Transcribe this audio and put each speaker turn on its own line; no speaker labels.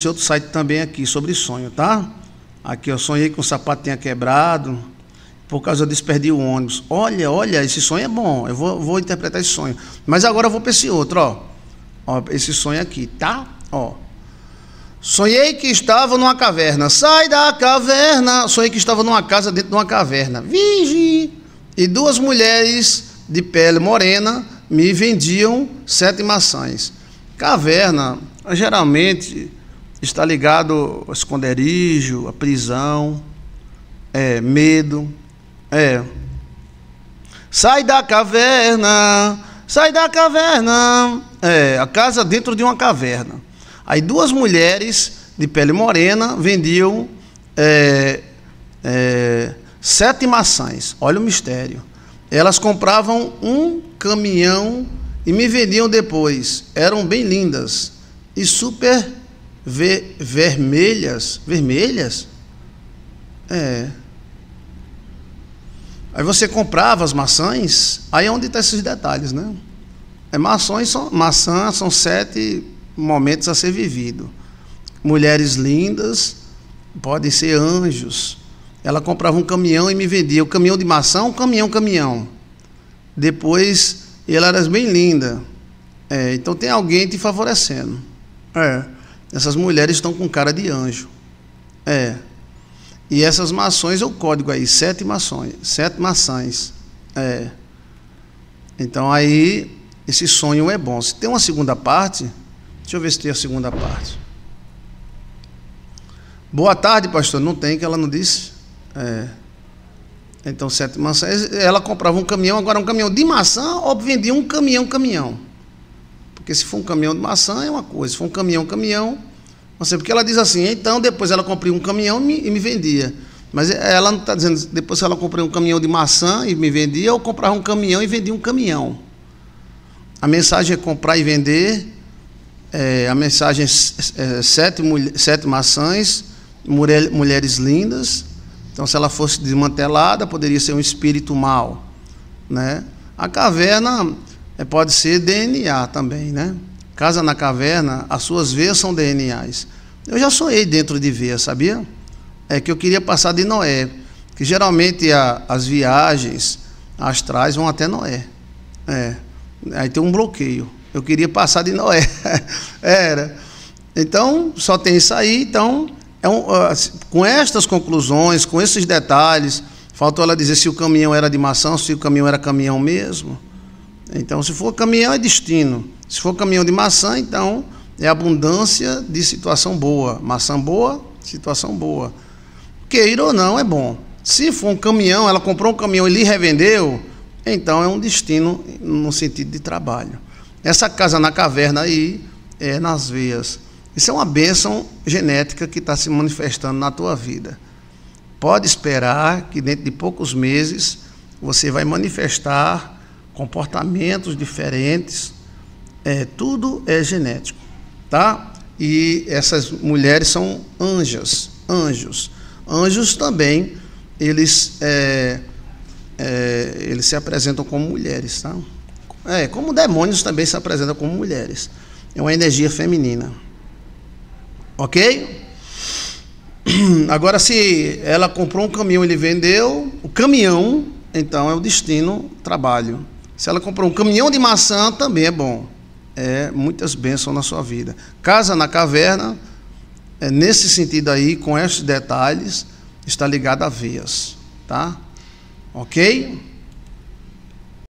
esse outro site também aqui sobre sonho, tá? Aqui eu sonhei que um sapato tinha quebrado, por causa disso perdi o ônibus. Olha, olha, esse sonho é bom, eu vou, vou interpretar esse sonho. Mas agora eu vou para esse outro, ó. ó. Esse sonho aqui, tá? Ó. Sonhei que estava numa caverna. Sai da caverna. Sonhei que estava numa casa dentro de uma caverna. Vigi. E duas mulheres de pele morena me vendiam sete maçãs. Caverna, geralmente está ligado ao esconderijo, à prisão, é, medo. É. Sai da caverna, sai da caverna. É, a casa dentro de uma caverna. Aí duas mulheres de pele morena vendiam é, é, sete maçãs. Olha o mistério. Elas compravam um caminhão e me vendiam depois. Eram bem lindas e super ver, vermelhas. Vermelhas? É. Aí você comprava as maçãs, aí é onde está esses detalhes, né? É, maçãs são, maçã são sete momentos a ser vivido. Mulheres lindas podem ser anjos. Ela comprava um caminhão e me vendia o caminhão de maçã, um caminhão, caminhão. Depois, ela era bem linda. É, então tem alguém te favorecendo. É. Essas mulheres estão com cara de anjo. É. E essas maçãs, é o código aí, sete maçãs. Sete maçãs. É. Então aí, esse sonho é bom. Se tem uma segunda parte, deixa eu ver se tem a segunda parte. Boa tarde, pastor. Não tem, que ela não disse. É. Então, sete maçãs. Ela comprava um caminhão, agora um caminhão de maçã, ou vendia um caminhão, caminhão. Porque se for um caminhão de maçã é uma coisa, se for um caminhão, caminhão. Assim, porque ela diz assim, então depois ela comprou um caminhão e me, e me vendia. Mas é, ela não está dizendo, depois que ela comprou um caminhão de maçã e me vendia, eu comprava um caminhão e vendia um caminhão. A mensagem é comprar e vender. É, a mensagem é, é, é sete, sete maçãs, mulher, mulheres lindas. Então, se ela fosse desmantelada, poderia ser um espírito mau. Né? A caverna é, pode ser DNA também, né? Casa na caverna, as suas veias são DNAs. Eu já sonhei dentro de veia, sabia? É que eu queria passar de Noé, que geralmente a, as viagens astrais vão até Noé. É. Aí tem um bloqueio. Eu queria passar de Noé. Era. Então, só tem isso aí. Então, é um, ah, com estas conclusões, com esses detalhes, faltou ela dizer se o caminhão era de maçã, se o caminhão era caminhão mesmo então, se for caminhão, é destino. Se for caminhão de maçã, então é abundância de situação boa. Maçã boa, situação boa. Queira ou não, é bom. Se for um caminhão, ela comprou um caminhão e lhe revendeu, então é um destino no sentido de trabalho. Essa casa na caverna aí é nas veias. Isso é uma bênção genética que está se manifestando na tua vida. Pode esperar que dentro de poucos meses você vai manifestar comportamentos diferentes, é, tudo é genético, tá? E essas mulheres são anjas, anjos. Anjos também, eles, é, é, eles se apresentam como mulheres, tá? É, como demônios também se apresentam como mulheres. É uma energia feminina. Ok? Agora, se ela comprou um caminhão e ele vendeu, o caminhão, então é o destino, trabalho. Se ela comprou um caminhão de maçã, também é bom. É muitas bênçãos na sua vida. Casa na caverna, é nesse sentido aí, com esses detalhes, está ligada a vias, tá? Ok?